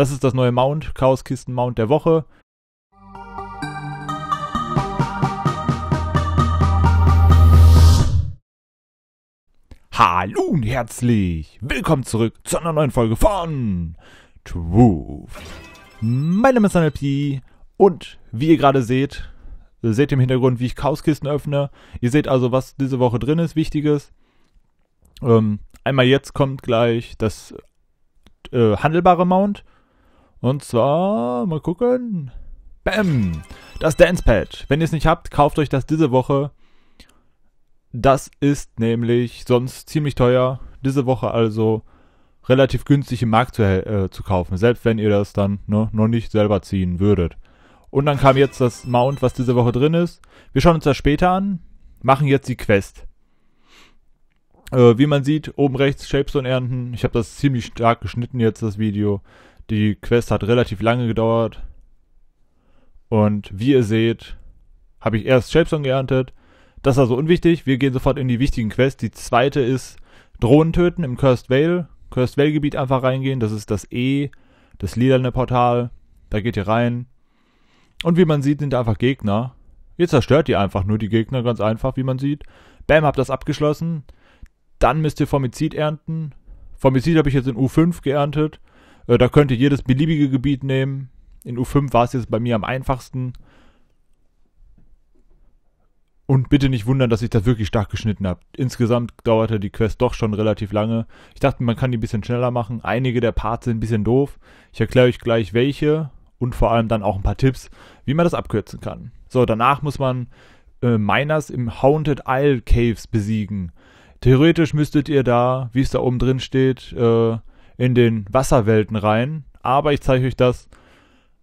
Das ist das neue Mount, Chaoskisten-Mount der Woche. Hallo und herzlich willkommen zurück zu einer neuen Folge von Truth. Mein Name ist NLP und wie ihr gerade seht, seht ihr im Hintergrund, wie ich Chaoskisten öffne. Ihr seht also, was diese Woche drin ist, Wichtiges. Ähm, einmal jetzt kommt gleich das äh, handelbare Mount und zwar, mal gucken. Bäm! Das Dancepad. Wenn ihr es nicht habt, kauft euch das diese Woche. Das ist nämlich sonst ziemlich teuer. Diese Woche also relativ günstig im Markt zu, äh, zu kaufen. Selbst wenn ihr das dann ne, noch nicht selber ziehen würdet. Und dann kam jetzt das Mount, was diese Woche drin ist. Wir schauen uns das später an. Machen jetzt die Quest. Äh, wie man sieht, oben rechts Shapestone ernten. Ich habe das ziemlich stark geschnitten jetzt, das Video. Die Quest hat relativ lange gedauert. Und wie ihr seht, habe ich erst Shapestone geerntet. Das ist also unwichtig. Wir gehen sofort in die wichtigen Quests. Die zweite ist Drohnen töten im Cursed Vale. Cursed Vale Gebiet einfach reingehen. Das ist das E, das lilane Portal. Da geht ihr rein. Und wie man sieht, sind da einfach Gegner. Ihr zerstört die einfach nur, die Gegner, ganz einfach, wie man sieht. Bam, habt das abgeschlossen. Dann müsst ihr Formizid ernten. Formizid habe ich jetzt in U5 geerntet. Äh, da könnt ihr jedes beliebige Gebiet nehmen. In U5 war es jetzt bei mir am einfachsten. Und bitte nicht wundern, dass ich das wirklich stark geschnitten habe. Insgesamt dauerte die Quest doch schon relativ lange. Ich dachte, man kann die ein bisschen schneller machen. Einige der Parts sind ein bisschen doof. Ich erkläre euch gleich welche und vor allem dann auch ein paar Tipps, wie man das abkürzen kann. So, danach muss man äh, Miners im Haunted Isle Caves besiegen. Theoretisch müsstet ihr da, wie es da oben drin steht, äh, in den Wasserwelten rein, aber ich zeige euch das,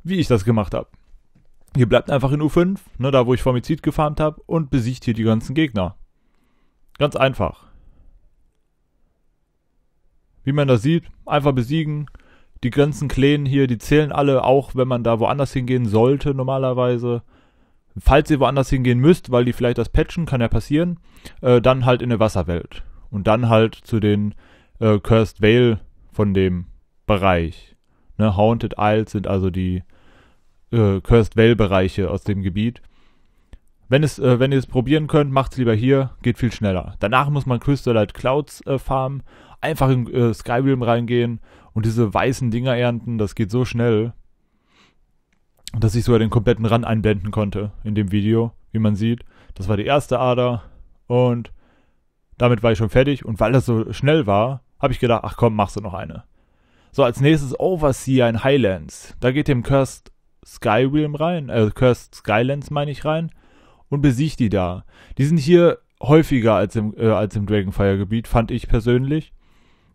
wie ich das gemacht habe. Ihr bleibt einfach in U5, ne, da wo ich Formizid gefarmt habe, und besiegt hier die ganzen Gegner. Ganz einfach. Wie man das sieht, einfach besiegen. Die ganzen Klänen hier, die zählen alle, auch wenn man da woanders hingehen sollte normalerweise. Falls ihr woanders hingehen müsst, weil die vielleicht das patchen, kann ja passieren, äh, dann halt in der Wasserwelt. Und dann halt zu den äh, Cursed Vale von dem Bereich. Ne, Haunted Isles sind also die äh, Cursed Vale Bereiche aus dem Gebiet. Wenn, es, äh, wenn ihr es probieren könnt, macht es lieber hier, geht viel schneller. Danach muss man Crystal Light Clouds äh, farmen, einfach in äh, Skyrim reingehen und diese weißen Dinger ernten, das geht so schnell, dass ich sogar den kompletten Rand einblenden konnte in dem Video, wie man sieht. Das war die erste Ader und damit war ich schon fertig und weil das so schnell war, habe ich gedacht, ach komm, machst du noch eine. So, als nächstes Overseer in Highlands. Da geht dem Cursed Skyrealm rein, äh, Cursed Skylands meine ich rein und besiegt die da. Die sind hier häufiger als im, äh, als im Dragonfire-Gebiet, fand ich persönlich.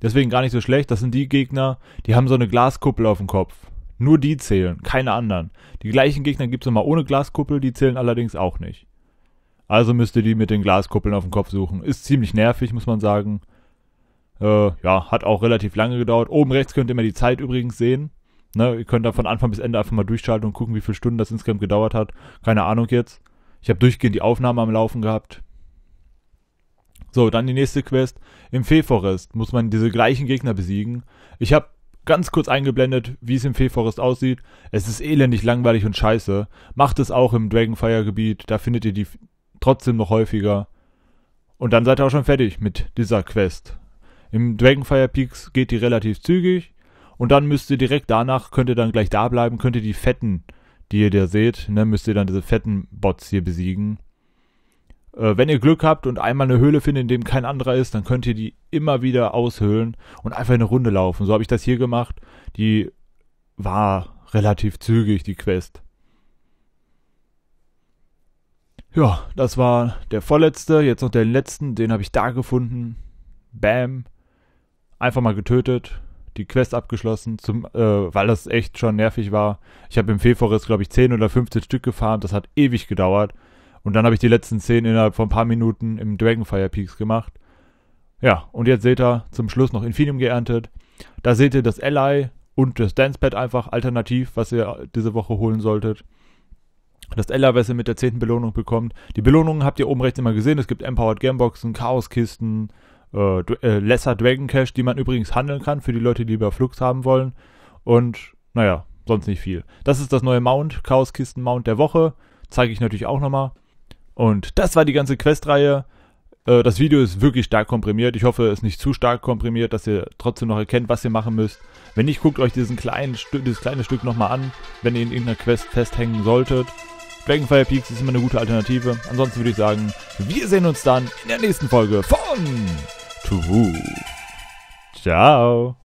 Deswegen gar nicht so schlecht. Das sind die Gegner, die haben so eine Glaskuppel auf dem Kopf. Nur die zählen, keine anderen. Die gleichen Gegner gibt es immer ohne Glaskuppel, die zählen allerdings auch nicht. Also müsst ihr die mit den Glaskuppeln auf dem Kopf suchen. Ist ziemlich nervig, muss man sagen. Äh, ja, hat auch relativ lange gedauert. Oben rechts könnt ihr mal die Zeit übrigens sehen. Ne, ihr könnt da von Anfang bis Ende einfach mal durchschalten und gucken, wie viele Stunden das insgesamt gedauert hat. Keine Ahnung jetzt. Ich habe durchgehend die Aufnahme am Laufen gehabt. So, dann die nächste Quest. Im Feeforest muss man diese gleichen Gegner besiegen. Ich habe ganz kurz eingeblendet, wie es im Feeforest aussieht. Es ist elendig langweilig und scheiße. Macht es auch im Dragonfire-Gebiet. Da findet ihr die trotzdem noch häufiger. Und dann seid ihr auch schon fertig mit dieser Quest. Im Dragonfire Peaks geht die relativ zügig und dann müsst ihr direkt danach, könnt ihr dann gleich da bleiben, könnt ihr die fetten, die ihr da seht, ne, müsst ihr dann diese fetten Bots hier besiegen. Äh, wenn ihr Glück habt und einmal eine Höhle findet, in dem kein anderer ist, dann könnt ihr die immer wieder aushöhlen und einfach eine Runde laufen. So habe ich das hier gemacht. Die war relativ zügig, die Quest. Ja, das war der vorletzte. Jetzt noch den letzten. Den habe ich da gefunden. Bam einfach mal getötet, die Quest abgeschlossen, zum, äh, weil das echt schon nervig war. Ich habe im Fehlforest, glaube ich, 10 oder 15 Stück gefahren, das hat ewig gedauert. Und dann habe ich die letzten 10 innerhalb von ein paar Minuten im Dragonfire Peaks gemacht. Ja, und jetzt seht ihr zum Schluss noch Infinium geerntet. Da seht ihr das Ally und das Dancepad einfach alternativ, was ihr diese Woche holen solltet. Das Ella, was ihr mit der 10. Belohnung bekommt. Die Belohnungen habt ihr oben rechts immer gesehen. Es gibt Empowered Gameboxen, Chaoskisten, äh, äh, Lesser Dragon Cash, die man übrigens handeln kann für die Leute, die lieber Flux haben wollen. Und naja, sonst nicht viel. Das ist das neue Mount, Chaos-Kisten-Mount der Woche. Zeige ich natürlich auch nochmal. Und das war die ganze Questreihe. Äh, das Video ist wirklich stark komprimiert. Ich hoffe, es ist nicht zu stark komprimiert, dass ihr trotzdem noch erkennt, was ihr machen müsst. Wenn nicht, guckt euch diesen kleinen dieses kleine Stück nochmal an, wenn ihr in irgendeiner Quest festhängen solltet. Dragonfire Peaks ist immer eine gute Alternative. Ansonsten würde ich sagen, wir sehen uns dann in der nächsten Folge von Tchau.